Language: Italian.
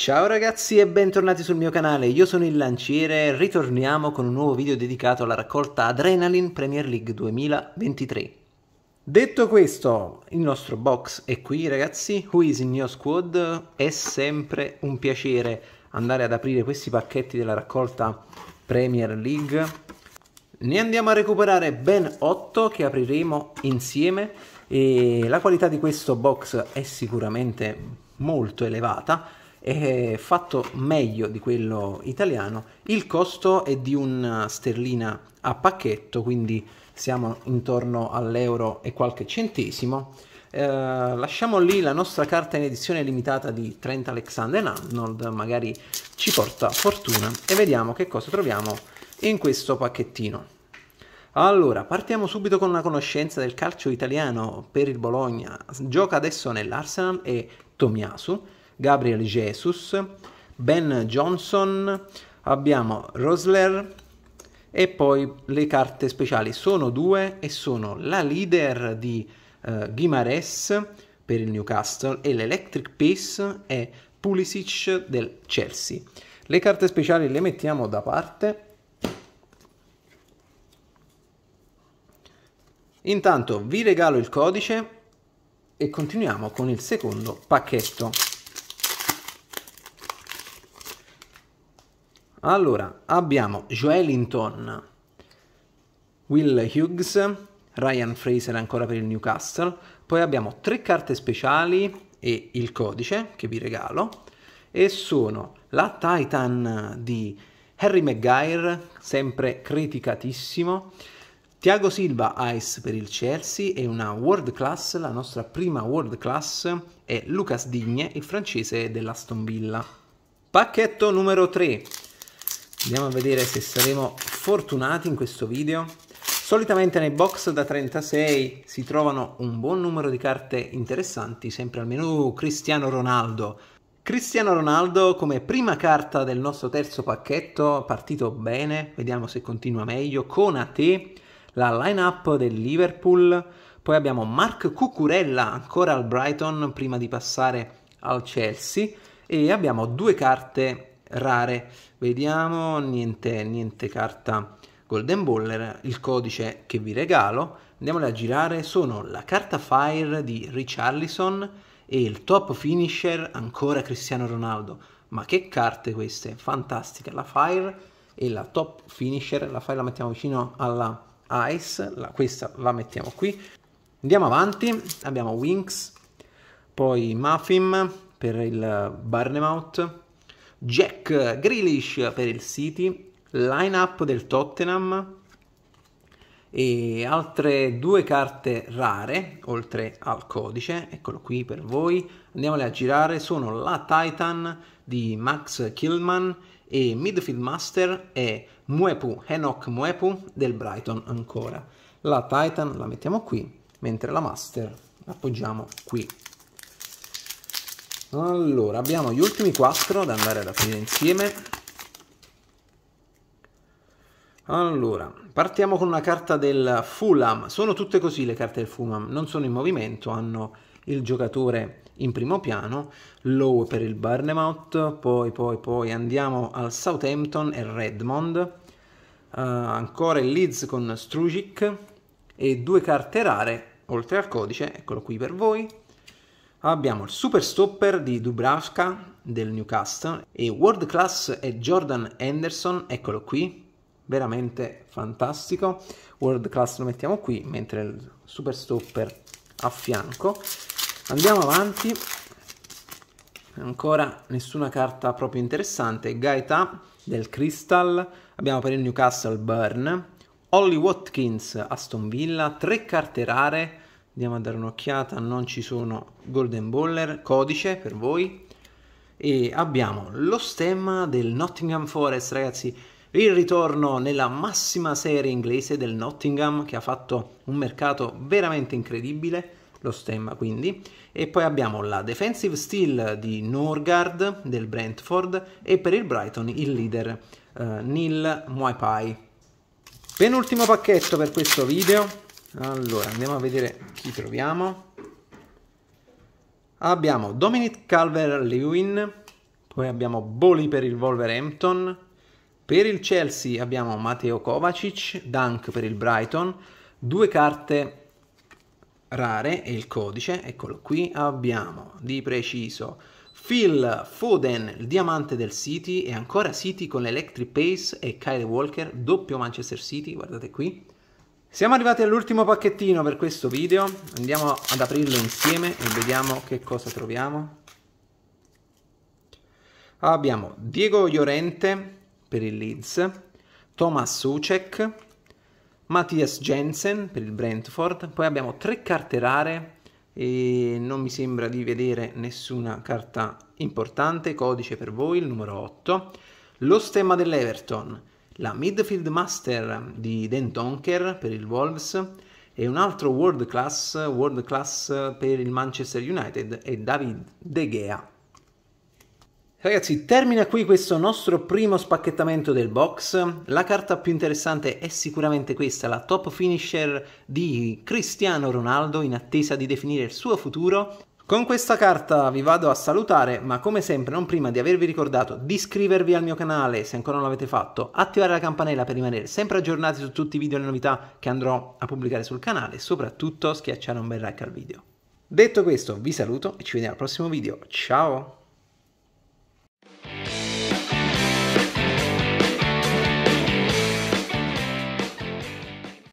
Ciao ragazzi e bentornati sul mio canale, io sono il Lanciere ritorniamo con un nuovo video dedicato alla raccolta Adrenaline Premier League 2023. Detto questo, il nostro box è qui ragazzi, Who is in your squad? È sempre un piacere andare ad aprire questi pacchetti della raccolta Premier League. Ne andiamo a recuperare ben 8 che apriremo insieme e la qualità di questo box è sicuramente molto elevata è fatto meglio di quello italiano. Il costo è di una sterlina a pacchetto, quindi siamo intorno all'euro e qualche centesimo. Eh, lasciamo lì la nostra carta in edizione limitata di Trent Alexander Arnold, magari ci porta fortuna e vediamo che cosa troviamo in questo pacchettino. Allora, partiamo subito con una conoscenza del calcio italiano per il Bologna. Gioca adesso nell'Arsenal e Tomiasu Gabriel Jesus, Ben Johnson, abbiamo Rosler e poi le carte speciali sono due e sono la leader di eh, Guimares per il Newcastle e l'Electric Pace e Pulisic del Chelsea. Le carte speciali le mettiamo da parte. Intanto vi regalo il codice e continuiamo con il secondo pacchetto. Allora, abbiamo Joelinton, Will Hughes, Ryan Fraser ancora per il Newcastle, poi abbiamo tre carte speciali e il codice che vi regalo e sono la Titan di Harry Maguire, sempre criticatissimo, Tiago Silva Ice per il Chelsea e una world class, la nostra prima world class è Lucas Digne, il francese dell'Aston Villa. Pacchetto numero 3 Andiamo a vedere se saremo fortunati in questo video. Solitamente nei box da 36 si trovano un buon numero di carte interessanti, sempre almeno Cristiano Ronaldo. Cristiano Ronaldo come prima carta del nostro terzo pacchetto, partito bene, vediamo se continua meglio, con a te la line-up del Liverpool, poi abbiamo Mark Cucurella ancora al Brighton prima di passare al Chelsea e abbiamo due carte rare. Vediamo, niente, niente carta Golden Baller, il codice che vi regalo, Andiamole a girare, sono la carta Fire di Richarlison e il top finisher ancora Cristiano Ronaldo. Ma che carte queste, fantastica, la Fire e la top finisher, la Fire la mettiamo vicino alla Ice, la, questa la mettiamo qui. Andiamo avanti, abbiamo Winx, poi Muffin per il Barnemouth, Jack Grealish per il City, line-up del Tottenham e altre due carte rare oltre al codice, eccolo qui per voi, andiamole a girare, sono la Titan di Max Killman e Midfield Master è Muepu, Enoch Muepu del Brighton ancora. La Titan la mettiamo qui, mentre la Master appoggiamo qui allora, abbiamo gli ultimi quattro da andare ad aprire insieme. Allora, partiamo con una carta del Fulham. Sono tutte così le carte del Fulham, non sono in movimento, hanno il giocatore in primo piano, Low per il Barnemouth, poi poi poi andiamo al Southampton e Redmond, uh, ancora il Leeds con Strugic e due carte rare, oltre al codice, eccolo qui per voi, Abbiamo il super stopper di Dubravka del Newcastle e world class è Jordan Henderson, eccolo qui, veramente fantastico. World class lo mettiamo qui, mentre il super stopper a fianco. Andiamo avanti, ancora nessuna carta proprio interessante. Gaeta del Crystal, abbiamo per il Newcastle Burn, Holly Watkins Aston Villa, tre carte rare andiamo a dare un'occhiata non ci sono golden baller codice per voi e abbiamo lo stemma del Nottingham Forest ragazzi il ritorno nella massima serie inglese del Nottingham che ha fatto un mercato veramente incredibile lo stemma quindi e poi abbiamo la defensive steel di Norgard del Brentford e per il Brighton il leader eh, Neil Muay Penultimo pacchetto per questo video allora, andiamo a vedere chi troviamo. Abbiamo Dominic Calver-Lewin, poi abbiamo Boli per il Wolverhampton, per il Chelsea abbiamo Matteo Kovacic, Dunk per il Brighton, due carte rare e il codice, eccolo qui, abbiamo di preciso Phil Foden, il diamante del City e ancora City con l'Electric Pace e Kyle Walker, doppio Manchester City, guardate qui, siamo arrivati all'ultimo pacchettino per questo video, andiamo ad aprirlo insieme e vediamo che cosa troviamo. Abbiamo Diego Llorente per il Leeds, Thomas Ucek, Mattias Jensen per il Brentford, poi abbiamo tre carte rare e non mi sembra di vedere nessuna carta importante, codice per voi, il numero 8, lo stemma dell'Everton, la midfield master di Dan Tonker per il Wolves e un altro world class, world class per il Manchester United è David De Gea. Ragazzi, termina qui questo nostro primo spacchettamento del box. La carta più interessante è sicuramente questa, la top finisher di Cristiano Ronaldo in attesa di definire il suo futuro con questa carta vi vado a salutare, ma come sempre non prima di avervi ricordato di iscrivervi al mio canale se ancora non l'avete fatto, attivare la campanella per rimanere sempre aggiornati su tutti i video e le novità che andrò a pubblicare sul canale e soprattutto schiacciare un bel like al video. Detto questo vi saluto e ci vediamo al prossimo video, ciao!